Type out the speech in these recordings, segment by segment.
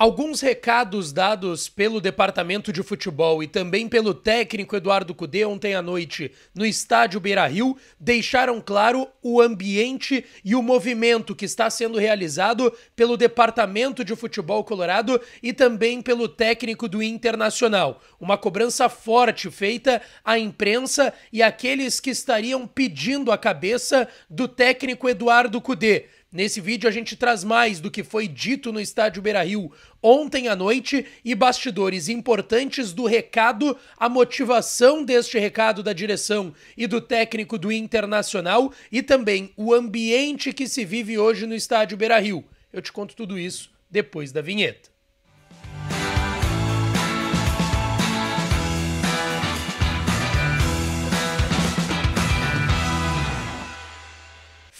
Alguns recados dados pelo departamento de futebol e também pelo técnico Eduardo Cudê ontem à noite no estádio Beira Rio deixaram claro o ambiente e o movimento que está sendo realizado pelo departamento de futebol colorado e também pelo técnico do Internacional. Uma cobrança forte feita à imprensa e àqueles que estariam pedindo a cabeça do técnico Eduardo Cudê. Nesse vídeo a gente traz mais do que foi dito no estádio Beira-Rio ontem à noite e bastidores importantes do recado, a motivação deste recado da direção e do técnico do Internacional e também o ambiente que se vive hoje no estádio Beira-Rio. Eu te conto tudo isso depois da vinheta.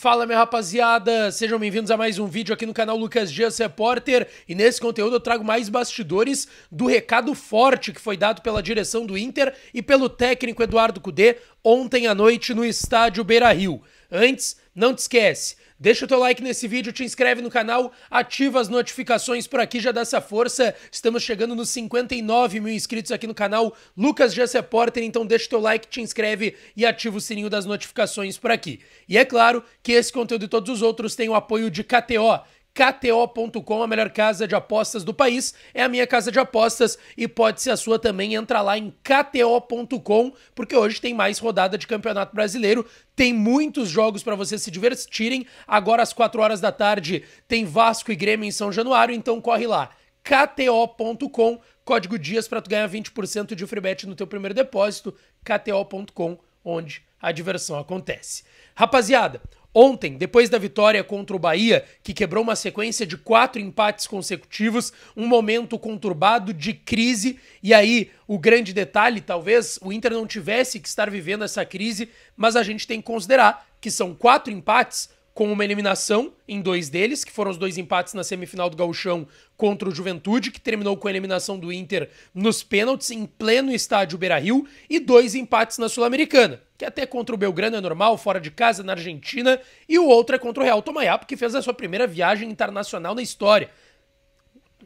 Fala minha rapaziada, sejam bem-vindos a mais um vídeo aqui no canal Lucas Dias Repórter e nesse conteúdo eu trago mais bastidores do recado forte que foi dado pela direção do Inter e pelo técnico Eduardo Cudê ontem à noite no estádio Beira-Rio. Antes, não te esquece, Deixa o teu like nesse vídeo, te inscreve no canal, ativa as notificações por aqui, já dá essa força. Estamos chegando nos 59 mil inscritos aqui no canal. Lucas já é Porter, então deixa o teu like, te inscreve e ativa o sininho das notificações por aqui. E é claro que esse conteúdo e todos os outros têm o apoio de KTO, KTO.com, a melhor casa de apostas do país, é a minha casa de apostas e pode ser a sua também. Entra lá em KTO.com, porque hoje tem mais rodada de Campeonato Brasileiro, tem muitos jogos para vocês se divertirem. Agora às 4 horas da tarde tem Vasco e Grêmio em São Januário, então corre lá. KTO.com, código DIAS para tu ganhar 20% de free bet no teu primeiro depósito. KTO.com, onde a diversão acontece. Rapaziada, Ontem, depois da vitória contra o Bahia, que quebrou uma sequência de quatro empates consecutivos, um momento conturbado de crise, e aí o grande detalhe, talvez o Inter não tivesse que estar vivendo essa crise, mas a gente tem que considerar que são quatro empates com uma eliminação em dois deles, que foram os dois empates na semifinal do Gauchão contra o Juventude, que terminou com a eliminação do Inter nos pênaltis em pleno estádio Beira-Rio, e dois empates na Sul-Americana que até contra o Belgrano é normal, fora de casa, na Argentina, e o outro é contra o Real Tomayapo, que fez a sua primeira viagem internacional na história.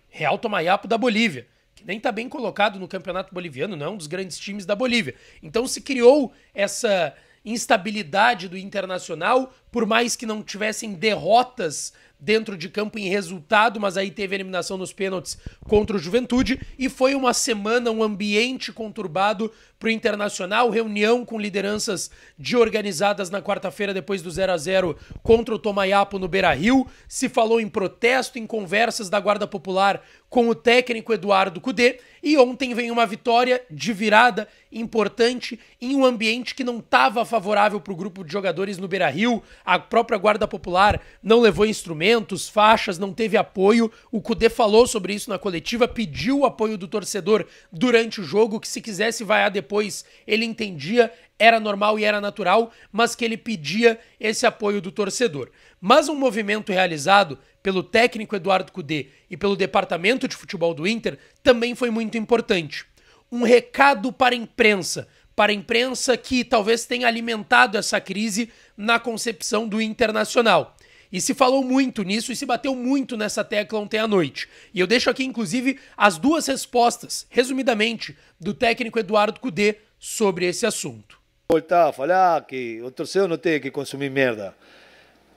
Real Tomayapo da Bolívia, que nem está bem colocado no campeonato boliviano, não é um dos grandes times da Bolívia. Então se criou essa instabilidade do internacional por mais que não tivessem derrotas dentro de campo em resultado, mas aí teve eliminação nos pênaltis contra o Juventude e foi uma semana, um ambiente conturbado para o Internacional, reunião com lideranças de organizadas na quarta-feira depois do 0 a 0 contra o Tomaiapo no Beira-Rio, se falou em protesto, em conversas da Guarda Popular com o técnico Eduardo Cudê e ontem vem uma vitória de virada importante em um ambiente que não estava favorável para o grupo de jogadores no Beira-Rio, a própria Guarda Popular não levou instrumentos, faixas, não teve apoio. O Cudê falou sobre isso na coletiva, pediu o apoio do torcedor durante o jogo, que se quisesse vaiar depois, ele entendia, era normal e era natural, mas que ele pedia esse apoio do torcedor. Mas um movimento realizado pelo técnico Eduardo Cudê e pelo departamento de futebol do Inter também foi muito importante. Um recado para a imprensa, para a imprensa que talvez tenha alimentado essa crise na concepção do internacional. E se falou muito nisso e se bateu muito nessa tecla ontem à noite. E eu deixo aqui, inclusive, as duas respostas, resumidamente, do técnico Eduardo Cudê sobre esse assunto. Voltar a falar que o torcedor não tem que consumir merda.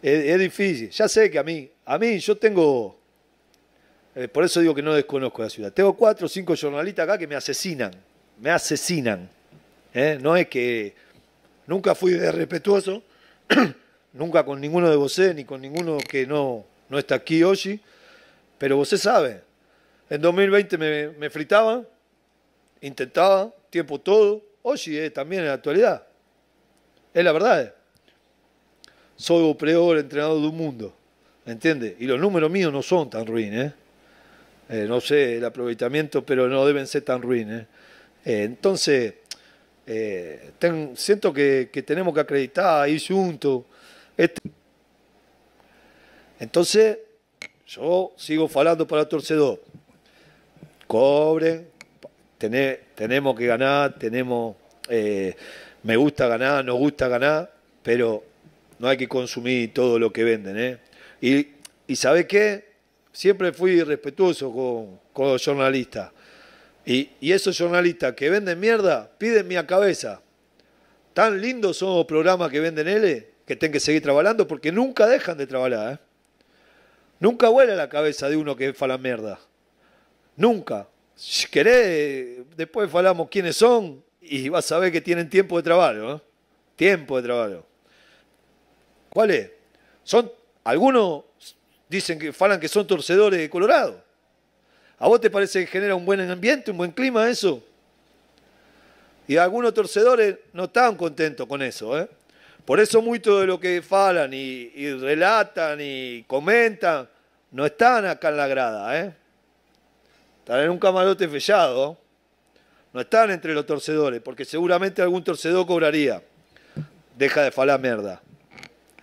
É, é difícil. Já sei que a mim, a mim, eu tenho. Eh, por isso digo que não desconozco a cidade. Tenho quatro ou cinco jornalistas acá que me assassinam, Me assassinam. ¿eh? No es que nunca fui desrespetuoso. nunca con ninguno de vosotros, ni con ninguno que no, no está aquí hoy, pero vosotros sabe. en 2020 me, fritaban fritaba, intentaba, tiempo todo, hoy eh, también en la actualidad. Es la verdad. Eh. Soy el peor entrenador del mundo, ¿entiendes? Y los números míos no son tan ruines. no sé el aprovechamiento, pero no deben ser tan ruines. entonces, eh, siento que, tenemos que acreditar, ahí junto este- Entonces, yo sigo falando para torcedor. Cobre, tenemos que ganar, tenemos, eh, me gusta ganar, nos gusta ganar, pero no hay que consumir todo lo que venden. ¿eh? Y, y ¿sabés qué? Siempre fui respetuoso con, con los jornalistas. Y, esos jornalistas que venden mierda piden mi cabeza. Tan lindos son los programas que venden L que tienen que seguir trabajando porque nunca dejan de trabajar. ¿eh? Nunca vuela la cabeza de uno que fala mierda. Nunca. Si querés, después falamos quiénes son y vas a ver que tienen tiempo de trabajo. ¿eh? Tiempo de trabajo. ¿Cuál es? Son, algunos dicen que falan que son torcedores de Colorado. ¿A vos te parece que genera un buen ambiente, un buen clima eso? Y algunos torcedores no están contentos con eso. ¿eh? Por eso mucho de lo que falan y, relatan y comentan no están acá en la grada. ¿eh? Están en un camarote fechado. No están entre los torcedores, porque seguramente algún torcedor cobraría. Deja de falar mierda.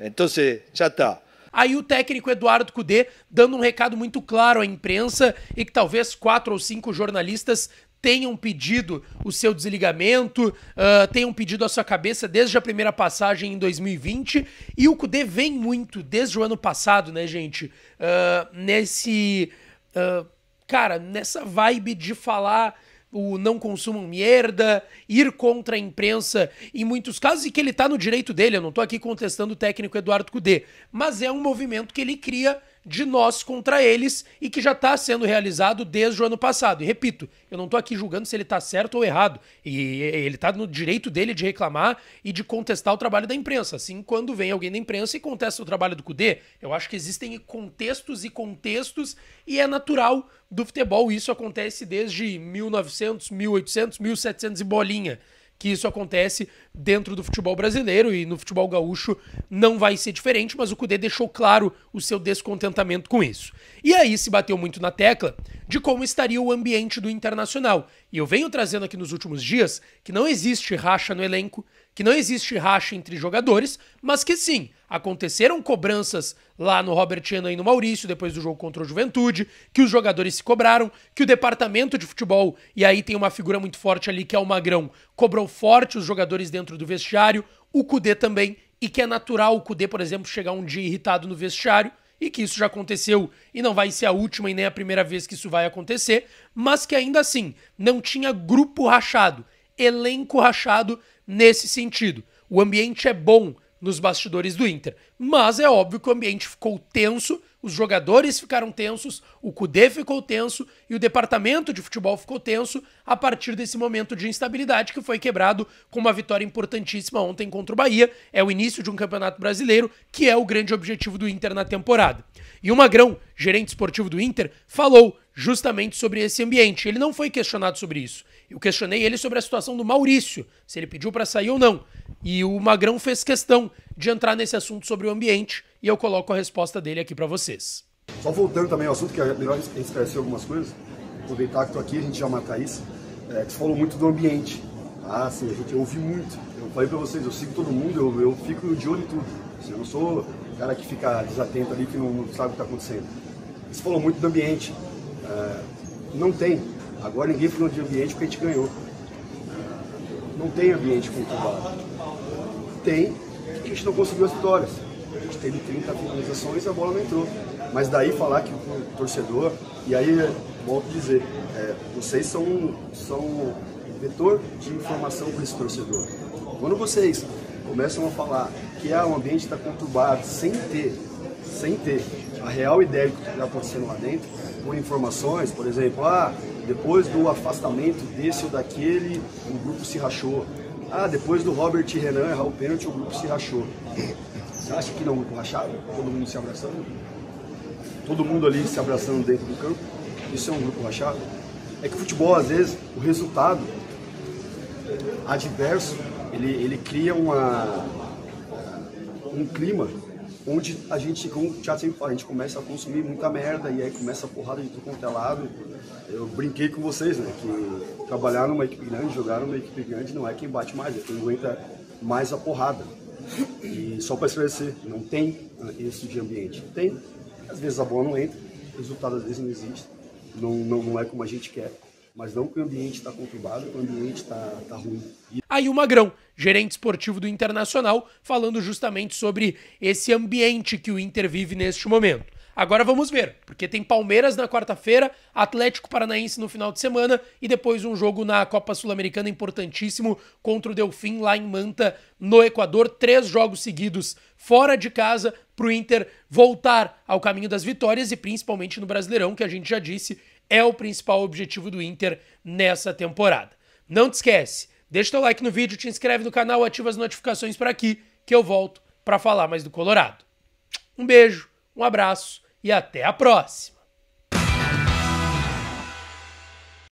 Entonces, ya está. Aí o técnico Eduardo Cudê dando um recado muito claro à imprensa e que talvez quatro ou cinco jornalistas tenham pedido o seu desligamento, uh, tenham pedido a sua cabeça desde a primeira passagem em 2020. E o Cudê vem muito desde o ano passado, né, gente? Uh, nesse. Uh, cara, nessa vibe de falar o não consumam merda, ir contra a imprensa em muitos casos, e que ele está no direito dele. Eu não estou aqui contestando o técnico Eduardo Cudê, mas é um movimento que ele cria de nós contra eles e que já está sendo realizado desde o ano passado. E repito, eu não estou aqui julgando se ele está certo ou errado. E ele está no direito dele de reclamar e de contestar o trabalho da imprensa. Assim, quando vem alguém da imprensa e contesta o trabalho do CUDE, eu acho que existem contextos e contextos e é natural do futebol. Isso acontece desde 1900, 1800, 1700 e bolinha que isso acontece dentro do futebol brasileiro e no futebol gaúcho não vai ser diferente, mas o Cudê deixou claro o seu descontentamento com isso. E aí se bateu muito na tecla de como estaria o ambiente do Internacional. E eu venho trazendo aqui nos últimos dias que não existe racha no elenco, que não existe racha entre jogadores, mas que sim, aconteceram cobranças lá no Robert Chena e no Maurício depois do jogo contra o Juventude, que os jogadores se cobraram, que o departamento de futebol, e aí tem uma figura muito forte ali que é o Magrão, cobrou forte os jogadores dentro dentro do vestiário, o Cudê também, e que é natural o Cudê, por exemplo, chegar um dia irritado no vestiário, e que isso já aconteceu e não vai ser a última e nem a primeira vez que isso vai acontecer, mas que ainda assim não tinha grupo rachado, elenco rachado nesse sentido. O ambiente é bom nos bastidores do Inter, mas é óbvio que o ambiente ficou tenso os jogadores ficaram tensos, o Cudê ficou tenso e o departamento de futebol ficou tenso a partir desse momento de instabilidade que foi quebrado com uma vitória importantíssima ontem contra o Bahia. É o início de um campeonato brasileiro, que é o grande objetivo do Inter na temporada. E o Magrão, gerente esportivo do Inter, falou justamente sobre esse ambiente. Ele não foi questionado sobre isso. Eu questionei ele sobre a situação do Maurício, se ele pediu para sair ou não. E o Magrão fez questão de entrar nesse assunto sobre o ambiente e eu coloco a resposta dele aqui para vocês. Só voltando também ao assunto, que é melhor esclarecer algumas coisas, aproveitar que estou aqui, a gente já matar isso, é, que você falou muito do ambiente. Ah, sim, a gente ouve muito. Eu falei para vocês, eu sigo todo mundo, eu, eu fico de olho em tudo. Assim, eu não sou cara que fica desatento ali, que não, não sabe o que está acontecendo. Você falou muito do ambiente. É, não tem. Agora ninguém falou de ambiente porque a gente ganhou. É, não tem ambiente conturbado. Tem, a gente não conseguiu as vitórias a gente teve 30 finalizações e a bola não entrou. Mas daí falar que o torcedor, e aí volto a dizer, é, vocês são, são vetor de informação para esse torcedor. Quando vocês começam a falar que ah, o ambiente está conturbado, sem ter, sem ter a real ideia do que está acontecendo lá dentro, com informações, por exemplo, ah, depois do afastamento desse ou daquele, o grupo se rachou. Ah, depois do Robert e Renan errar o pênalti, o grupo se rachou. Você acha que não rachado? Todo mundo se abraçando? Todo mundo ali se abraçando dentro do campo? Isso é um grupo rachado? É que o futebol, às vezes, o resultado adverso, ele, ele cria uma, um clima onde a gente, como o Thiago sempre fala, a gente começa a consumir muita merda e aí começa a porrada de tudo quanto é lado. Eu brinquei com vocês, né? Que trabalhar numa equipe grande, jogar numa equipe grande não é quem bate mais, é quem aguenta mais a porrada. E só para esclarecer, não tem isso né, tipo de ambiente. Tem, às vezes a bola não entra, o resultado às vezes não existe, não, não, não é como a gente quer. Mas não que o ambiente está conturbado, que o ambiente está tá ruim. Aí o Magrão, gerente esportivo do Internacional, falando justamente sobre esse ambiente que o Inter vive neste momento. Agora vamos ver, porque tem Palmeiras na quarta-feira, Atlético Paranaense no final de semana e depois um jogo na Copa Sul-Americana importantíssimo contra o Delfim lá em Manta, no Equador. Três jogos seguidos fora de casa para o Inter voltar ao caminho das vitórias e principalmente no Brasileirão, que a gente já disse é o principal objetivo do Inter nessa temporada. Não te esquece, deixa teu like no vídeo, te inscreve no canal, ativa as notificações para aqui que eu volto para falar mais do Colorado. Um beijo, um abraço e até a próxima!